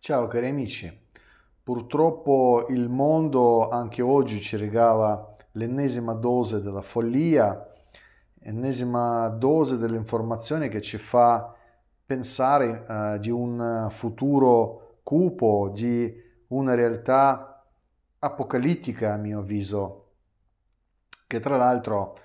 Ciao cari amici, purtroppo il mondo anche oggi ci regala l'ennesima dose della follia, l'ennesima dose dell'informazione che ci fa pensare eh, di un futuro cupo, di una realtà apocalittica a mio avviso, che tra l'altro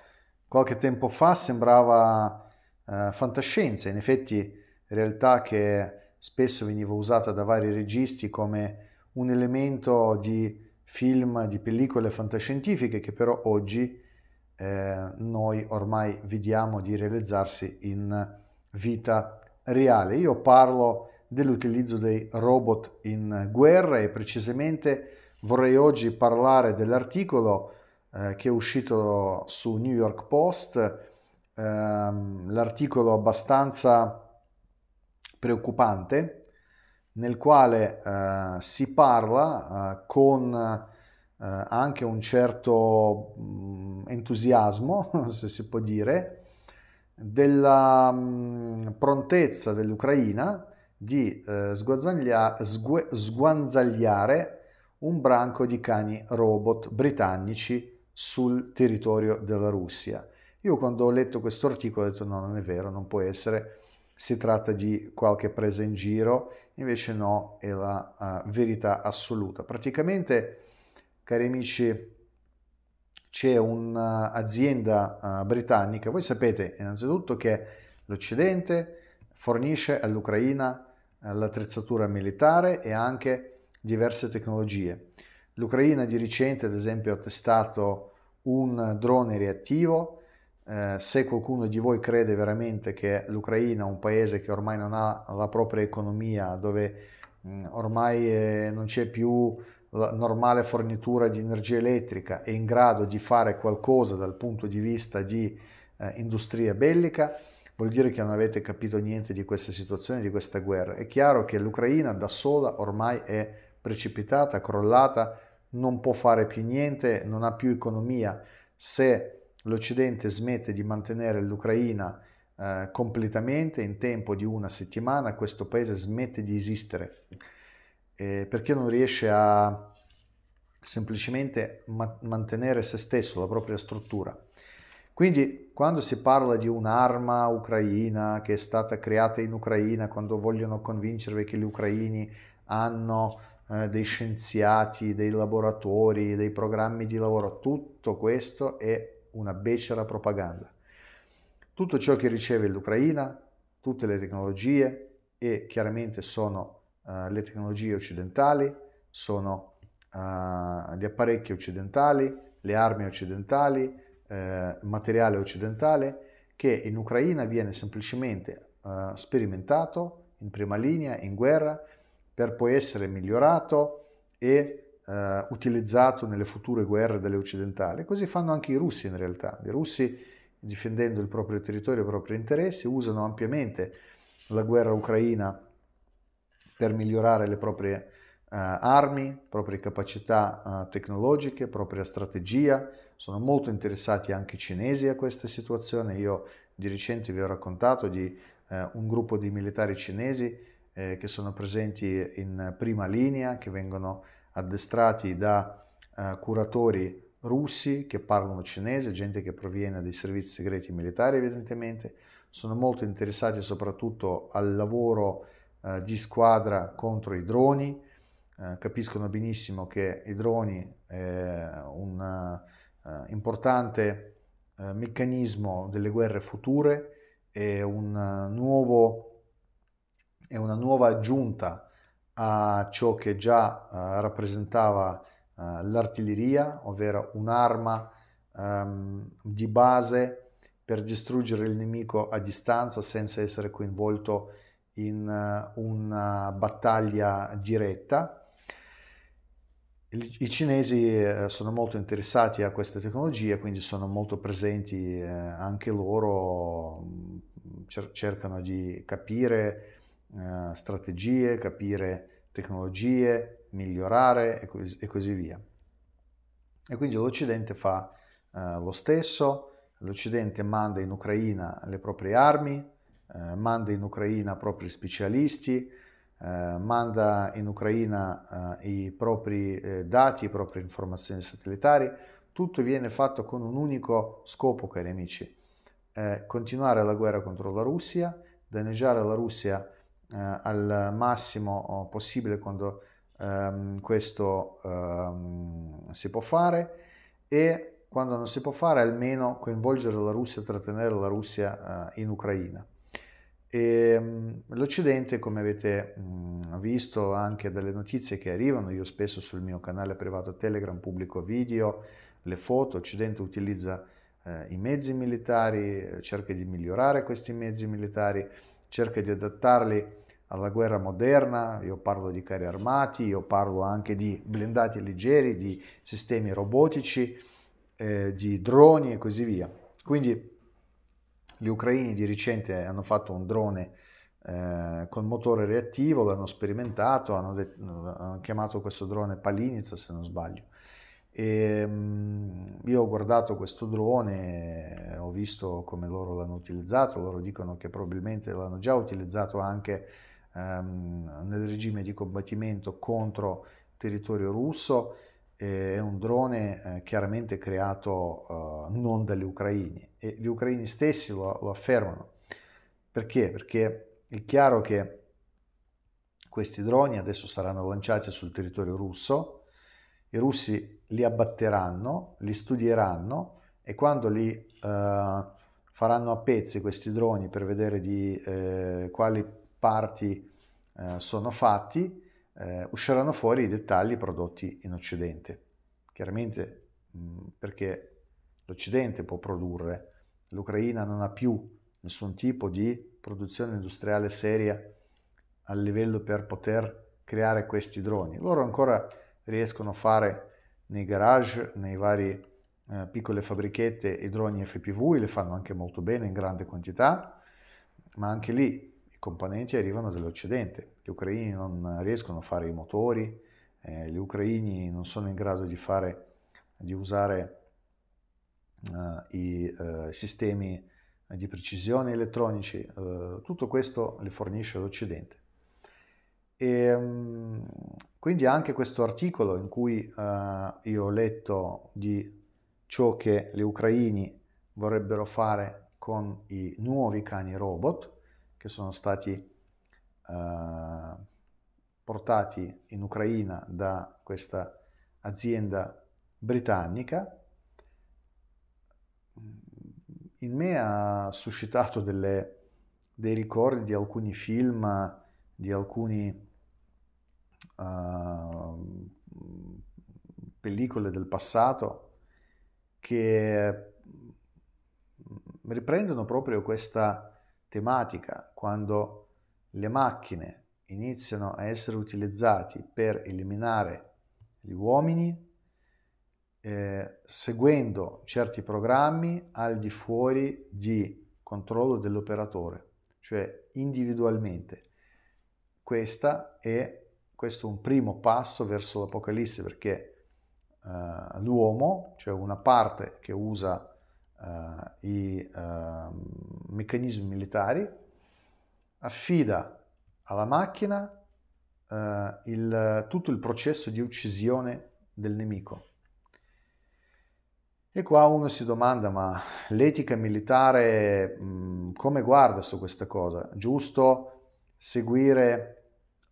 qualche tempo fa sembrava eh, fantascienza, in effetti realtà che spesso veniva usata da vari registi come un elemento di film, di pellicole fantascientifiche che però oggi eh, noi ormai vediamo di realizzarsi in vita reale. Io parlo dell'utilizzo dei robot in guerra e precisamente vorrei oggi parlare dell'articolo eh, che è uscito su New York Post, ehm, l'articolo abbastanza preoccupante nel quale eh, si parla eh, con eh, anche un certo mm, entusiasmo, se si può dire, della mh, mm, prontezza dell'Ucraina di eh, sgu- sguanzagliare un branco di cani robot britannici sul territorio della Russia. Io quando ho letto questo articolo ho detto no, non è vero, non può essere, si tratta di qualche presa in giro, invece no, è la uh, verità assoluta. Praticamente, cari amici, c'è un'azienda uh, britannica, voi sapete innanzitutto che l'Occidente fornisce all'Ucraina uh, l'attrezzatura militare e anche diverse tecnologie. L'Ucraina di recente, ad esempio, ha testato un drone reattivo, eh, se qualcuno di voi crede veramente che l'Ucraina, un paese che ormai non ha la propria economia, dove mh, mm, ormai eh, non c'è più la normale fornitura di energia elettrica, è in grado di fare qualcosa dal punto di vista di eh, industria bellica, vuol dire che non avete capito niente di questa situazione, di questa guerra. È chiaro che l'Ucraina da sola ormai è precipitata, crollata, non può fare più niente, non ha più economia. Se l'Occidente smette di mantenere l'Ucraina eh, completamente in tempo di una settimana, questo paese smette di esistere eh, perché non riesce a semplicemente ma- mantenere se stesso, la propria struttura. Quindi quando si parla di un'arma ucraina che è stata creata in Ucraina, quando vogliono convincervi che gli ucraini hanno eh, dei scienziati, dei laboratori, dei programmi di lavoro, tutto questo è una becera propaganda. Tutto ciò che riceve l'Ucraina, tutte le tecnologie, e chiaramente sono uh, le tecnologie occidentali, sono uh, gli apparecchi occidentali, le armi occidentali, eh, materiale occidentale, che in Ucraina viene semplicemente uh, sperimentato in prima linea, in guerra, per poi essere migliorato e eh, utilizzato nelle future guerre delle occidentali. Così fanno anche i russi in realtà. I russi, difendendo il proprio territorio e i propri interessi, usano ampiamente la guerra ucraina per migliorare le proprie eh, armi, proprie capacità eh, tecnologiche, propria strategia. Sono molto interessati anche i cinesi a questa situazione. Io di recente vi ho raccontato di eh, un gruppo di militari cinesi eh, che sono presenti in prima linea, che vengono addestrati da eh, curatori russi che parlano cinese, gente che proviene dai servizi segreti militari evidentemente, sono molto interessati soprattutto al lavoro eh, di squadra contro i droni, eh, capiscono benissimo che i droni è eh, un uh, importante uh, meccanismo delle guerre future, è, un, uh, nuovo, è una nuova aggiunta a ciò che già eh, rappresentava eh, l'artiglieria, ovvero un'arma ehm, di base per distruggere il nemico a distanza senza essere coinvolto in uh, una battaglia diretta. I cinesi eh, sono molto interessati a questa tecnologia, quindi sono molto presenti eh, anche loro, mm, cercano di capire eh, strategie, capire tecnologie, migliorare e così, e così via. E quindi l'Occidente fa eh, lo stesso, l'Occidente manda in Ucraina le proprie armi, eh, manda in Ucraina i propri specialisti, eh, manda in Ucraina eh, i propri eh, dati, le proprie informazioni satellitari, tutto viene fatto con un unico scopo, cari amici, eh, continuare la guerra contro la Russia, danneggiare la Russia eh, al massimo eh, possibile quando um, questo um, si può fare e quando non si può fare almeno coinvolgere la Russia, trattenere la Russia uh, in Ucraina. E, um, L'Occidente, come avete mm, visto anche dalle notizie che arrivano, io spesso sul mio canale privato Telegram pubblico video, le foto, l'Occidente utilizza uh, i mezzi militari, cerca di migliorare questi mezzi militari, cerca di adattarli alla guerra moderna, io parlo di carri armati, io parlo anche di blindati leggeri, di sistemi robotici, eh, di droni e così via. Quindi gli ucraini di recente hanno fatto un drone eh, con motore reattivo, l'hanno sperimentato, hanno, hanno, chiamato questo drone Palinica se non sbaglio. E, ehm, io ho guardato questo drone, eh, ho visto come loro l'hanno utilizzato, loro dicono che probabilmente l'hanno già utilizzato anche um, nel regime di combattimento contro territorio russo, eh, è un drone eh, chiaramente creato uh, non dagli ucraini e gli ucraini stessi lo, lo affermano. Perché? Perché è chiaro che questi droni adesso saranno lanciati sul territorio russo, i russi li abbatteranno, li studieranno e quando li eh, faranno a pezzi questi droni per vedere di eh, quali parti eh, sono fatti, eh, usciranno fuori i dettagli prodotti in Occidente. Chiaramente mh, mm, perché l'Occidente può produrre, l'Ucraina non ha più nessun tipo di produzione industriale seria a livello per poter creare questi droni. Loro ancora riescono a fare nei garage, nei vari eh, piccole fabbrichette i droni FPV, le fanno anche molto bene in grande quantità, ma anche lì i componenti arrivano dall'Occidente. Gli ucraini non riescono a fare i motori, eh, gli ucraini non sono in grado di, fare, di usare eh, i eh, sistemi di precisione elettronici, eh, tutto questo li fornisce l'Occidente. E, ehm, quindi anche questo articolo in cui eh, io ho letto di ciò che gli ucraini vorrebbero fare con i nuovi cani robot che sono stati eh, portati in Ucraina da questa azienda britannica, in me ha suscitato delle, dei ricordi di alcuni film di alcune uh, ah, pellicole del passato che mm, riprendono proprio questa tematica quando le macchine iniziano a essere utilizzate per eliminare gli uomini eh, seguendo certi programmi al di fuori di controllo dell'operatore, cioè individualmente. Questa è, questo è un primo passo verso l'Apocalisse perché uh, l'uomo, cioè una parte che usa uh, i uh, meccanismi militari, affida alla macchina eh, il, tutto il processo di uccisione del nemico. E qua uno si domanda, ma l'etica militare mh, mm, come guarda su questa cosa? Giusto seguire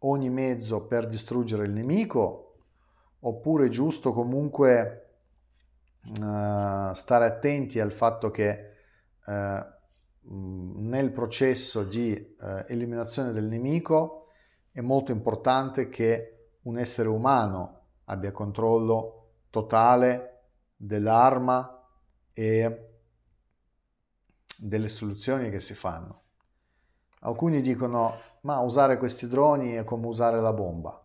ogni mezzo per distruggere il nemico, oppure è giusto comunque eh, stare attenti al fatto che eh, nel processo di eh, eliminazione del nemico è molto importante che un essere umano abbia controllo totale dell'arma e delle soluzioni che si fanno. Alcuni dicono ma usare questi droni è come usare la bomba.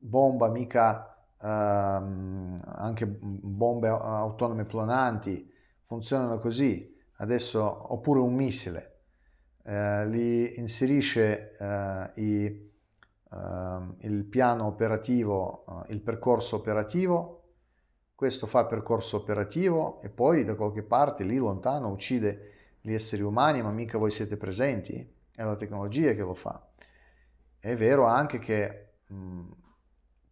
Bomba mica ehm, anche bombe autonome plananti funzionano così. Adesso oppure un missile eh, li inserisce eh, i, eh, il piano operativo, eh, il percorso operativo. Questo fa percorso operativo e poi da qualche parte lì lontano uccide gli esseri umani, ma mica voi siete presenti è la tecnologia che lo fa. È vero anche che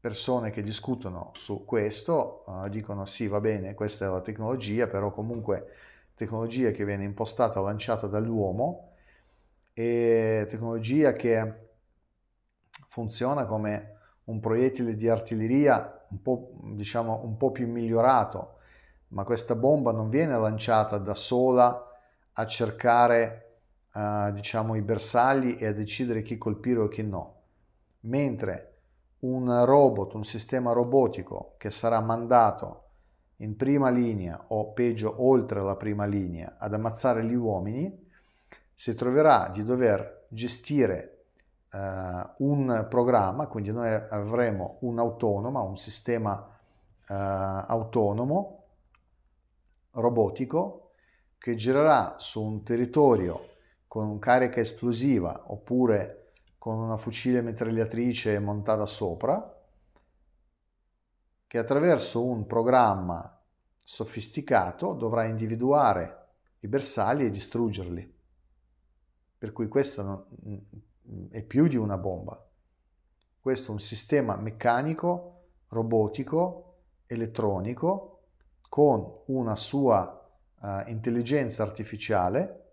persone che discutono su questo eh, dicono sì, va bene, questa è la tecnologia, però comunque tecnologia che viene impostata, lanciata dall'uomo e tecnologia che funziona come un proiettile di artiglieria un po', diciamo, un po' più migliorato, ma questa bomba non viene lanciata da sola a cercare uh, diciamo, i bersagli e a decidere chi colpire o chi no. Mentre un robot, un sistema robotico che sarà mandato in prima linea o peggio oltre la prima linea ad ammazzare gli uomini, si troverà di dover gestire uh, un programma, quindi noi avremo un autonoma, un sistema uh, autonomo robotico che girerà su un territorio con carica esplosiva oppure con una fucile mitragliatrice montata sopra, che attraverso un programma sofisticato dovrà individuare i bersagli e distruggerli. Per cui questo mm, è più di una bomba. Questo è un sistema meccanico, robotico, elettronico, con una sua uh, intelligenza artificiale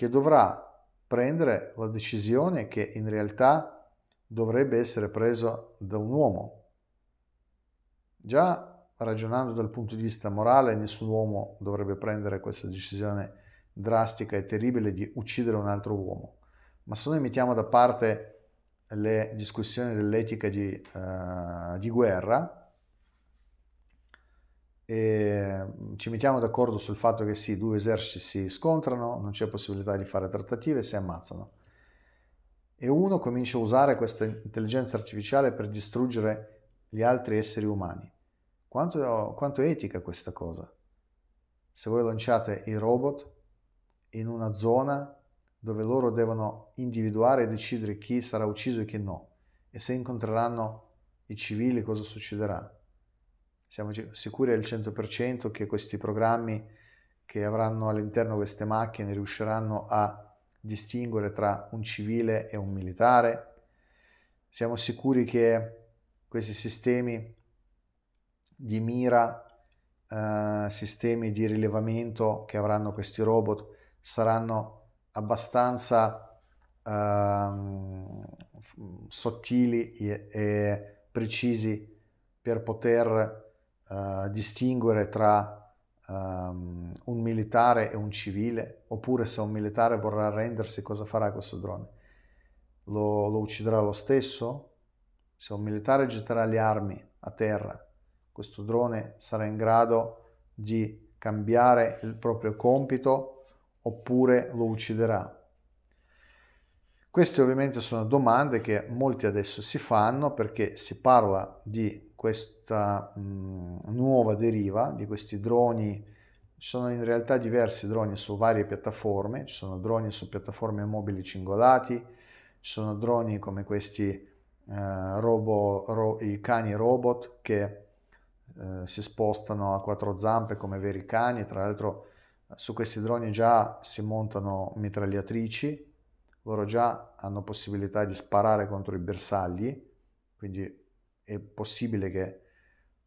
che dovrà prendere la decisione che in realtà dovrebbe essere presa da un uomo. Già ragionando dal punto di vista morale, nessun uomo dovrebbe prendere questa decisione drastica e terribile di uccidere un altro uomo. Ma se noi mettiamo da parte le discussioni dell'etica di, uh, di guerra, e mm, ci mettiamo d'accordo sul fatto che sì, due eserciti si scontrano, non c'è possibilità di fare trattative, si ammazzano. E uno comincia a usare questa intelligenza artificiale per distruggere gli altri esseri umani. Quanto, quanto è etica questa cosa? Se voi lanciate i robot in una zona dove loro devono individuare e decidere chi sarà ucciso e chi no, e se incontreranno i civili cosa succederà? siamo sicuri al 100% che questi programmi che avranno all'interno queste macchine riusciranno a distinguere tra un civile e un militare. Siamo sicuri che questi sistemi di mira, eh, sistemi di rilevamento che avranno questi robot saranno abbastanza eh, sottili e, e precisi per poter eh, distinguere tra um, un militare e un civile, oppure se un militare vorrà arrendersi cosa farà questo drone? Lo, lo ucciderà lo stesso? Se un militare getterà le armi a terra, questo drone sarà in grado di cambiare il proprio compito oppure lo ucciderà? Queste ovviamente sono domande che molti adesso si fanno perché si parla di questa mh, nuova deriva di questi droni. Ci sono in realtà diversi droni su varie piattaforme, ci sono droni su piattaforme mobili cingolati, ci sono droni come questi eh, robo, ro, i cani robot che eh, si spostano a quattro zampe come veri cani, tra l'altro su questi droni già si montano mitragliatrici, loro già hanno possibilità di sparare contro i bersagli, quindi è possibile che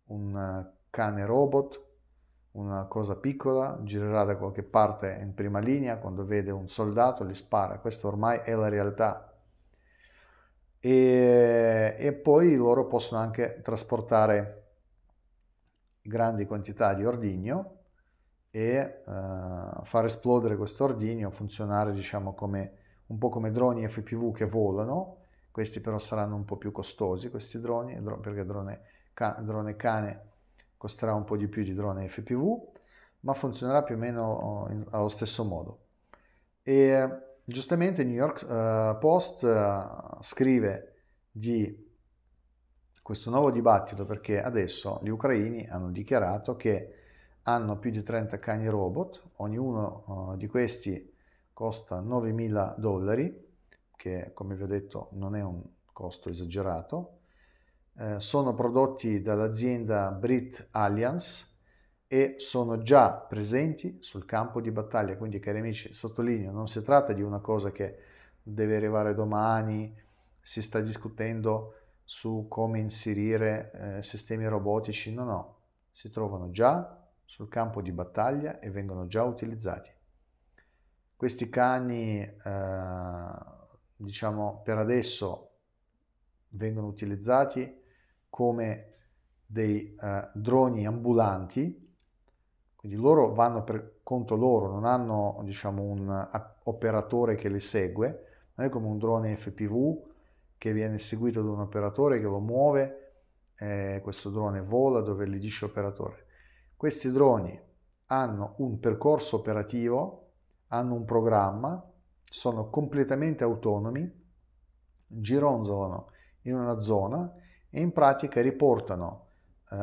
un cane robot, una cosa piccola, girerà da qualche parte in prima linea, quando vede un soldato gli spara, questa ormai è la realtà. E, e poi loro possono anche trasportare grandi quantità di ordigno e uh, far esplodere questo ordigno, funzionare diciamo come, un po' come droni FPV che volano questi però saranno un po' più costosi, questi droni, perché drone, ca, drone cane costerà un po' di più di drone FPV, ma funzionerà più o meno oh, in, allo stesso modo. E giustamente New York uh, Post uh, scrive di questo nuovo dibattito perché adesso gli ucraini hanno dichiarato che hanno più di 30 cani robot, ognuno uh, di questi costa 9.000 dollari che come vi ho detto non è un costo esagerato. Eh, sono prodotti dall'azienda Brit Alliance e sono già presenti sul campo di battaglia. Quindi, cari amici, sottolineo, non si tratta di una cosa che deve arrivare domani, si sta discutendo su come inserire eh, sistemi robotici, no, no, si trovano già sul campo di battaglia e vengono già utilizzati. Questi cani eh, diciamo per adesso vengono utilizzati come dei eh, droni ambulanti, quindi loro vanno per conto loro, non hanno diciamo, un eh, operatore che li segue, non è come un drone FPV che viene seguito da un operatore che lo muove, eh, questo drone vola dove gli dice operatore. Questi droni hanno un percorso operativo, hanno un programma, sono completamente autonomi, gironzolano in una zona e in pratica riportano uh,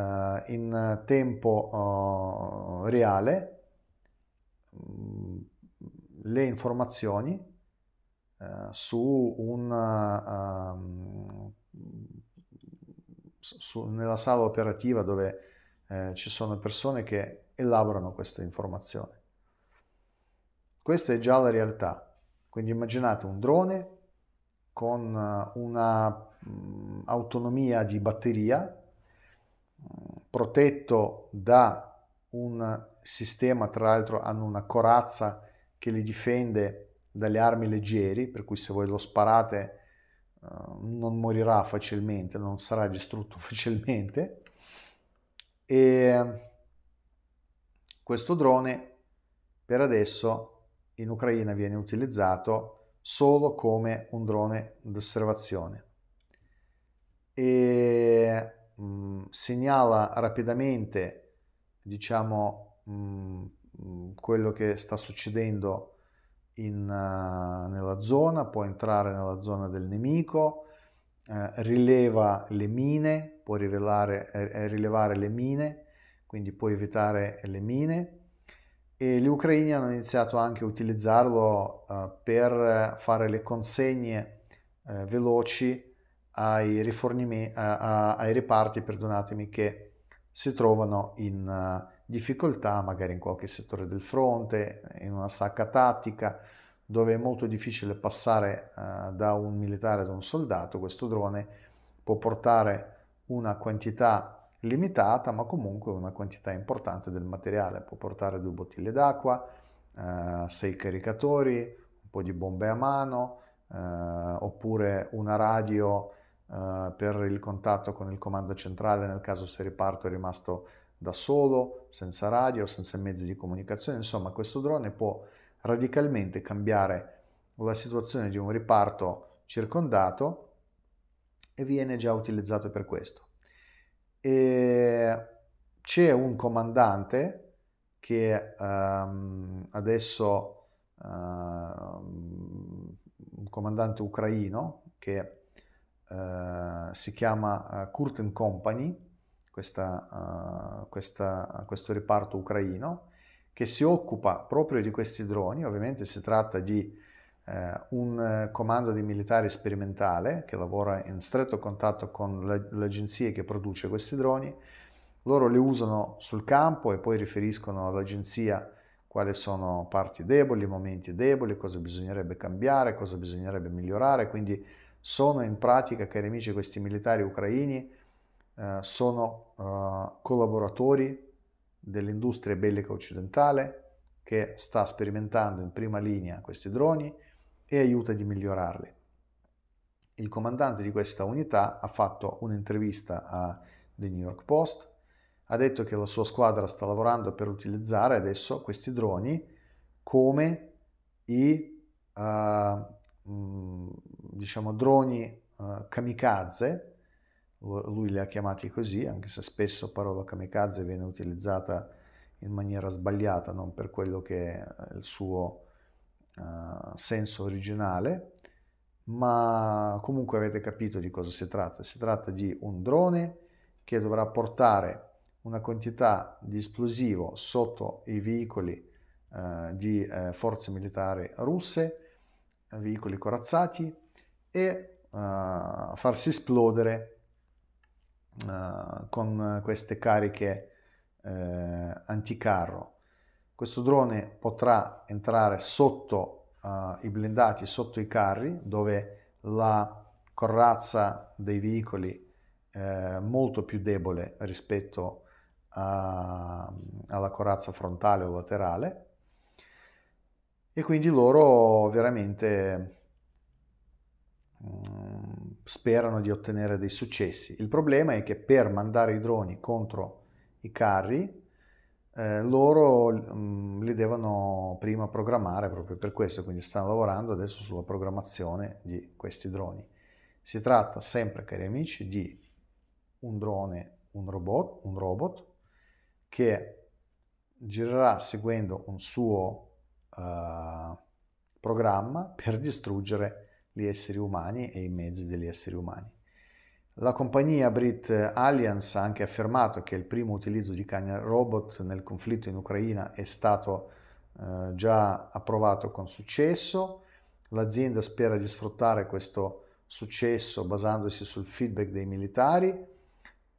in tempo uh, reale mm, le informazioni eh, su un ehm, su, nella sala operativa dove ci sono persone che elaborano queste informazioni. Questa è già la realtà. Quindi immaginate un drone con eh, un'autonomia mm, di batteria eh, protetto da un sistema, tra l'altro hanno una corazza che li difende dalle armi leggeri, per cui se voi lo sparate eh, non morirà facilmente, non sarà distrutto facilmente. E mm, questo drone per adesso in Ucraina viene utilizzato solo come un drone d'osservazione. E mh, mm, segnala rapidamente, diciamo, mh, mm, quello che sta succedendo in, uh, nella zona, può entrare nella zona del nemico, eh, rileva le mine, può rivelare, eh, eh rilevare le mine, quindi può evitare le mine e gli ucraini hanno iniziato anche a utilizzarlo uh, per fare le consegne uh, veloci ai, rifornimi- a, a, ai reparti, perdonatemi, che si trovano in uh, difficoltà magari in qualche settore del fronte, in una sacca tattica, dove è molto difficile passare da un militare ad un soldato, questo drone può portare una quantità limitata, ma comunque una quantità importante del materiale. Può portare due bottiglie d'acqua, eh, sei caricatori, un po' di bombe a mano, eh, oppure una radio eh, per il contatto con il comando centrale nel caso se riparto è rimasto da solo, senza radio, senza mezzi di comunicazione. Insomma, questo drone può radicalmente cambiare la situazione di un riparto circondato e viene già utilizzato per questo e c'è un comandante che um, adesso, uh, un comandante ucraino che uh, si chiama uh, eh, Curtin Company, questa, uh, questa, questo reparto ucraino, che si occupa proprio di questi droni, ovviamente si tratta di eh, un eh, comando di militare sperimentale che lavora in stretto contatto con l'agenzia che produce questi droni. Loro li usano sul campo e poi riferiscono all'agenzia quali sono parti deboli, momenti deboli, cosa bisognerebbe cambiare, cosa bisognerebbe migliorare. Quindi sono in pratica, cari amici, questi militari ucraini eh, sono eh, collaboratori dell'industria bellica occidentale che sta sperimentando in prima linea questi droni e aiuta di migliorarli. Il comandante di questa unità ha fatto un'intervista a The New York Post, ha detto che la sua squadra sta lavorando per utilizzare adesso questi droni come i uh, diciamo droni uh, kamikaze, lui li ha chiamati così, anche se spesso la parola kamikaze viene utilizzata in maniera sbagliata, non per quello che è il suo uh, senso originale, ma comunque avete capito di cosa si tratta. Si tratta di un drone che dovrà portare una quantità di esplosivo sotto i veicoli eh, di eh, forze militari russe, veicoli corazzati, e eh, farsi esplodere eh, con queste cariche eh, anticarro. Questo drone potrà entrare sotto uh, i blindati, sotto i carri, dove la corazza dei veicoli è eh, molto più debole rispetto a, alla corazza frontale o laterale. E quindi loro veramente mm, sperano di ottenere dei successi. Il problema è che per mandare i droni contro i carri eh, loro mh, mm, li devono prima programmare proprio per questo, quindi stanno lavorando adesso sulla programmazione di questi droni. Si tratta sempre, cari amici, di un drone, un robot, un robot che girerà seguendo un suo uh, programma per distruggere gli esseri umani e i mezzi degli esseri umani. La compagnia Brit Alliance ha anche affermato che il primo utilizzo di cani robot nel conflitto in Ucraina è stato eh, già approvato con successo. L'azienda spera di sfruttare questo successo basandosi sul feedback dei militari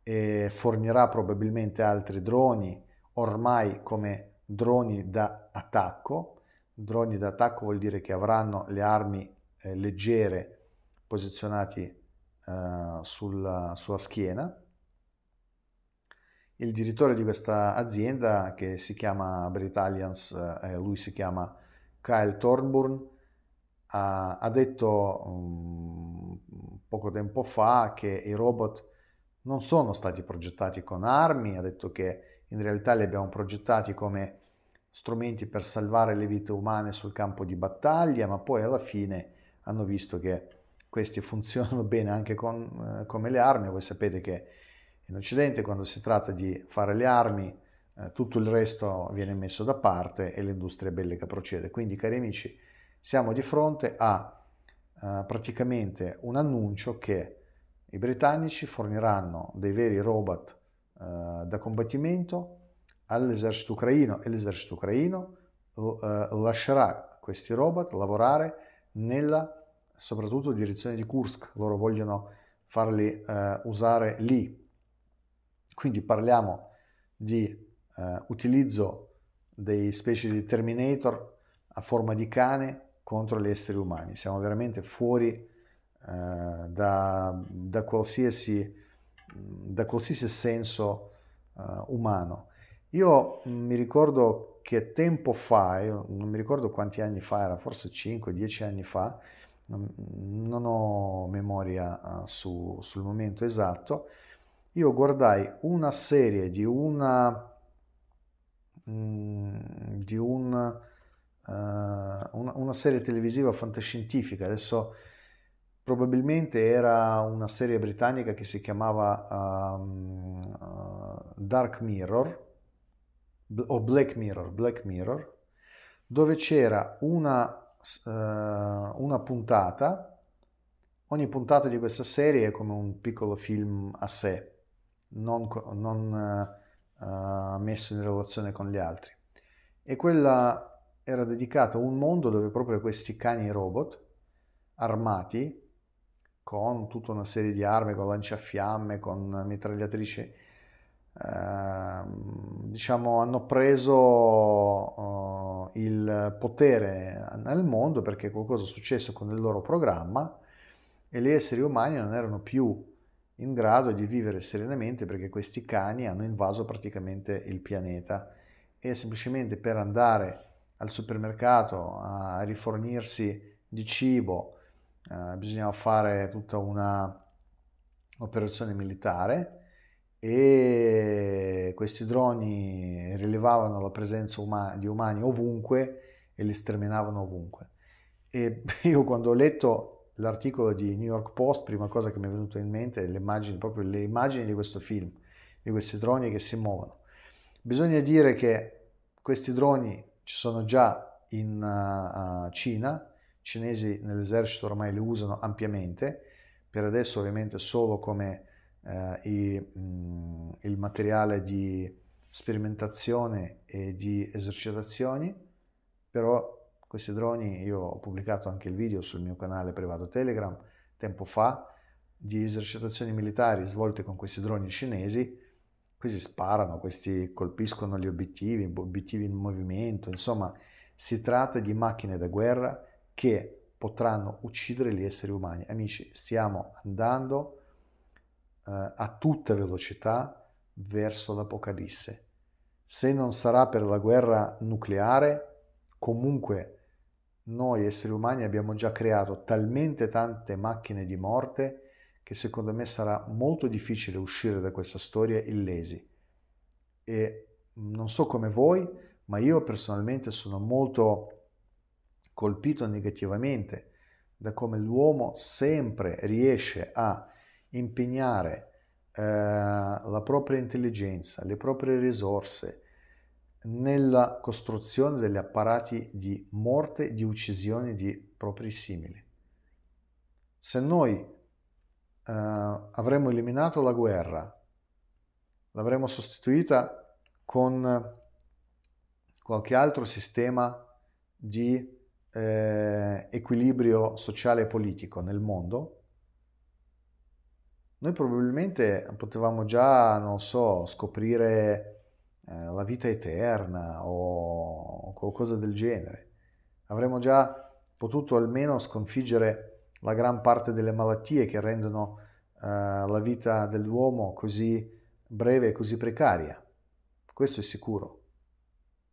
e fornirà probabilmente altri droni ormai come droni da attacco. Droni da attacco vuol dire che avranno le armi eh, leggere posizionate eh, sulla, sua schiena. Il direttore di questa azienda, che si chiama Britalians, eh, lui si chiama Kyle Thornburn, ha, ha detto um, poco tempo fa che i robot non sono stati progettati con armi, ha detto che in realtà li abbiamo progettati come strumenti per salvare le vite umane sul campo di battaglia, ma poi alla fine hanno visto che questi funzionano bene anche con, eh, come le armi. Voi sapete che in Occidente quando si tratta di fare le armi eh, tutto il resto viene messo da parte e l'industria bellica procede. Quindi cari amici siamo di fronte a eh, praticamente un annuncio che i britannici forniranno dei veri robot eh, da combattimento all'esercito ucraino e l'esercito ucraino eh, lascerà questi robot lavorare nella soprattutto direzione di Kursk, loro vogliono farli eh, usare lì. Quindi parliamo di eh, utilizzo dei specie di Terminator a forma di cane contro gli esseri umani. Siamo veramente fuori eh, da, da, qualsiasi, da, qualsiasi, senso eh, umano. Io mi ricordo che tempo fa, non mi ricordo quanti anni fa, era forse 5-10 anni fa, non ho memoria ah, su, sul momento esatto, io guardai una serie di una mm, di un, uh, una, una, serie televisiva fantascientifica adesso probabilmente era una serie britannica che si chiamava um, uh, Dark Mirror o Black Mirror Black Mirror dove c'era una eh, una puntata, ogni puntata di questa serie è come un piccolo film a sé, non, non uh, messo in relazione con gli altri. E quella era dedicata a un mondo dove proprio questi cani robot, armati, con tutta una serie di armi, con lanciafiamme, con mitragliatrici, Ehm, diciamo, hanno preso eh, il potere nel mondo perché qualcosa è successo con il loro programma e gli esseri umani non erano più in grado di vivere serenamente perché questi cani hanno invaso praticamente il pianeta e semplicemente per andare al supermercato a rifornirsi di cibo eh, bisognava fare tutta una operazione militare e questi droni rilevavano la presenza di umani ovunque e li sterminavano ovunque. E io quando ho letto l'articolo di New York Post, prima cosa che mi è venuta in mente è le immagini, proprio le immagini di questo film, di questi droni che si muovono. Bisogna dire che questi droni ci sono già in uh, Cina, i cinesi nell'esercito ormai li usano ampiamente, per adesso ovviamente solo come eh, e mh, mm, il materiale di sperimentazione e di esercitazioni, però questi droni io ho pubblicato anche il video sul mio canale privato Telegram tempo fa di esercitazioni militari svolte con questi droni cinesi. Questi sparano, questi colpiscono gli obiettivi, obiettivi in movimento, insomma, si tratta di macchine da guerra che potranno uccidere gli esseri umani. Amici, stiamo andando eh, a tutta velocità verso l'Apocalisse. Se non sarà per la guerra nucleare, comunque noi esseri umani abbiamo già creato talmente tante macchine di morte che secondo me sarà molto difficile uscire da questa storia illesi. E non so come voi, ma io personalmente sono molto colpito negativamente da come l'uomo sempre riesce a impegnare eh, la propria intelligenza, le proprie risorse nella costruzione degli apparati di morte, di uccisione di propri simili. Se noi eh, avremmo eliminato la guerra, l'avremmo sostituita con qualche altro sistema di eh, equilibrio sociale e politico nel mondo, noi probabilmente potevamo già, non so, scoprire eh, la vita eterna o qualcosa del genere. Avremmo già potuto almeno sconfiggere la gran parte delle malattie che rendono eh, la vita dell'uomo così breve e così precaria. Questo è sicuro.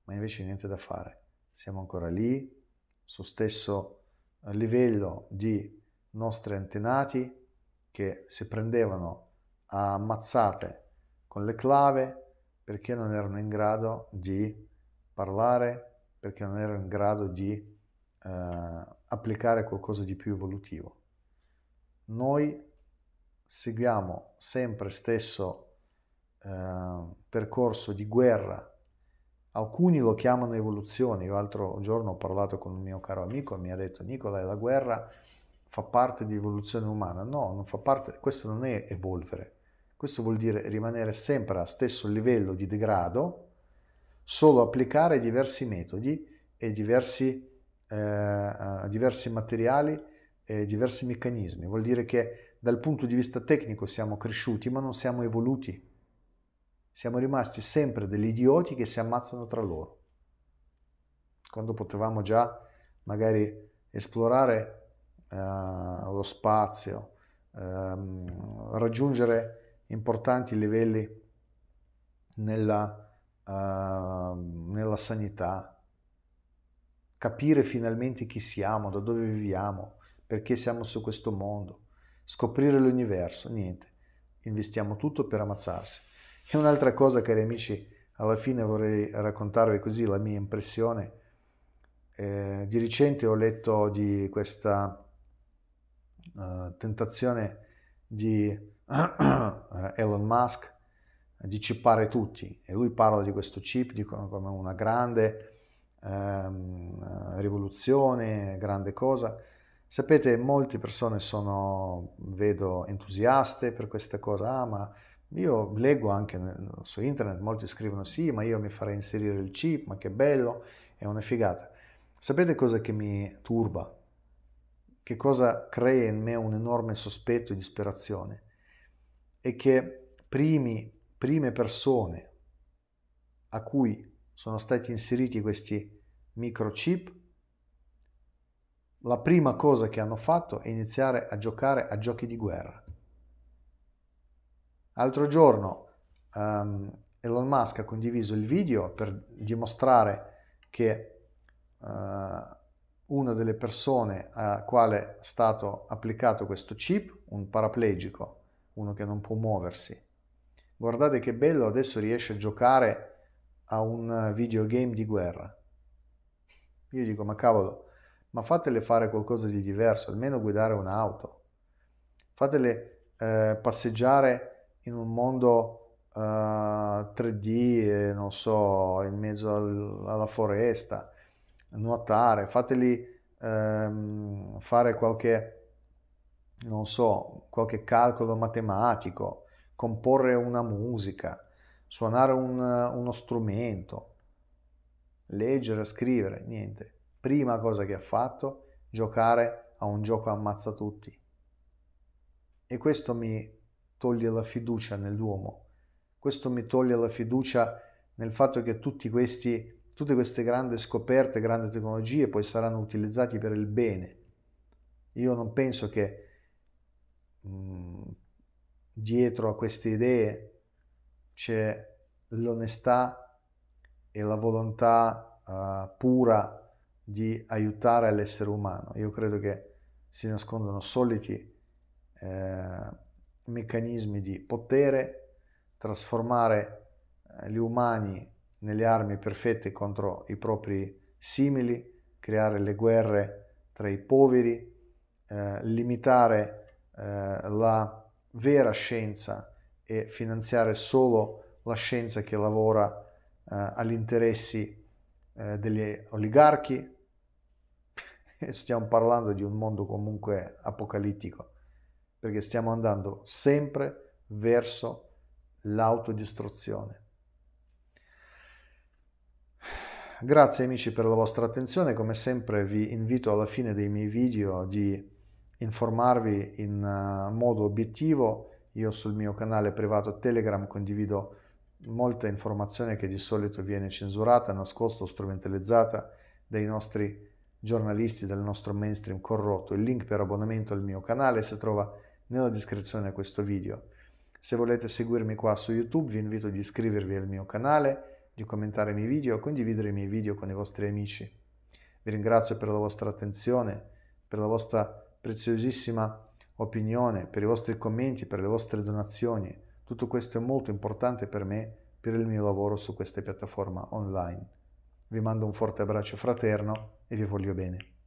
Ma invece niente da fare. Siamo ancora lì, sullo stesso eh, livello di nostri antenati, che si prendevano a ammazzate con le clave perché non erano in grado di parlare, perché non erano in grado di eh, applicare qualcosa di più evolutivo. Noi seguiamo sempre stesso eh, percorso di guerra. Alcuni lo chiamano evoluzione. Io l'altro giorno ho parlato con un mio caro amico e mi ha detto Nicola, è la guerra fa parte di evoluzione umana. No, non fa parte, questo non è evolvere. Questo vuol dire rimanere sempre allo stesso livello di degrado, solo applicare diversi metodi e diversi, eh, eh, diversi materiali e diversi meccanismi. Vuol dire che dal punto di vista tecnico siamo cresciuti, ma non siamo evoluti. Siamo rimasti sempre degli idioti che si ammazzano tra loro. Quando potevamo già magari esplorare eh, lo spazio, ehm, raggiungere importanti livelli nella, eh, nella sanità, capire finalmente chi siamo, da dove viviamo, perché siamo su questo mondo, scoprire l'universo, niente, investiamo tutto per ammazzarsi. E un'altra cosa, cari amici, alla fine vorrei raccontarvi così la mia impressione. Eh, di recente ho letto di questa eh, tentazione di eh, Elon Musk di chippare tutti e lui parla di questo chip come una grande ehm, eh, rivoluzione, grande cosa. Sapete, molte persone sono, vedo, entusiaste per questa cosa, ah, ma io leggo anche su internet, molti scrivono sì, ma io mi farei inserire il chip, ma che bello, è una figata. Sapete cosa che mi turba? che cosa crea in me un enorme sospetto e disperazione? È che primi, prime persone a cui sono stati inseriti questi microchip, la prima cosa che hanno fatto è iniziare a giocare a giochi di guerra. Altro giorno um, Elon Musk ha condiviso il video per dimostrare che uh, una delle persone a quale è stato applicato questo chip, un paraplegico, uno che non può muoversi. Guardate che bello, adesso riesce a giocare a un videogame di guerra. Io dico, ma cavolo, ma fatele fare qualcosa di diverso, almeno guidare un'auto. Fatele eh, passeggiare in un mondo eh, 3D, non so, in mezzo al, alla foresta nuotare, fateli ehm, fare qualche, non so, qualche calcolo matematico, comporre una musica, suonare un, uno strumento, leggere, scrivere, niente. Prima cosa che ha fatto, giocare a un gioco ammazza tutti. E questo mi toglie la fiducia nell'uomo, questo mi toglie la fiducia nel fatto che tutti questi Tutte queste grandi scoperte, grandi tecnologie poi saranno utilizzate per il bene. Io non penso che mh, mm, dietro a queste idee c'è l'onestà e la volontà uh, pura di aiutare l'essere umano. Io credo che si nascondono soliti eh, meccanismi di potere, trasformare eh, gli umani nelle armi perfette contro i propri simili, creare le guerre tra i poveri, eh, limitare eh, la vera scienza e finanziare solo la scienza che lavora eh, agli interessi eh, degli oligarchi. Stiamo parlando di un mondo comunque apocalittico, perché stiamo andando sempre verso l'autodistruzione. Grazie amici per la vostra attenzione, come sempre vi invito alla fine dei miei video di informarvi in eh, modo obiettivo. Io sul mio canale privato Telegram condivido molta informazione che di solito viene censurata, nascosta o strumentalizzata dai nostri giornalisti del nostro mainstream corrotto. Il link per abbonamento al mio canale si trova nella descrizione a questo video. Se volete seguirmi qua su YouTube vi invito ad iscrivervi al mio canale di commentare i miei video e condividere i miei video con i vostri amici. Vi ringrazio per la vostra attenzione, per la vostra preziosissima opinione, per i vostri commenti, per le vostre donazioni. Tutto questo è molto importante per me, per il mio lavoro su questa piattaforma online. Vi mando un forte abbraccio fraterno e vi voglio bene.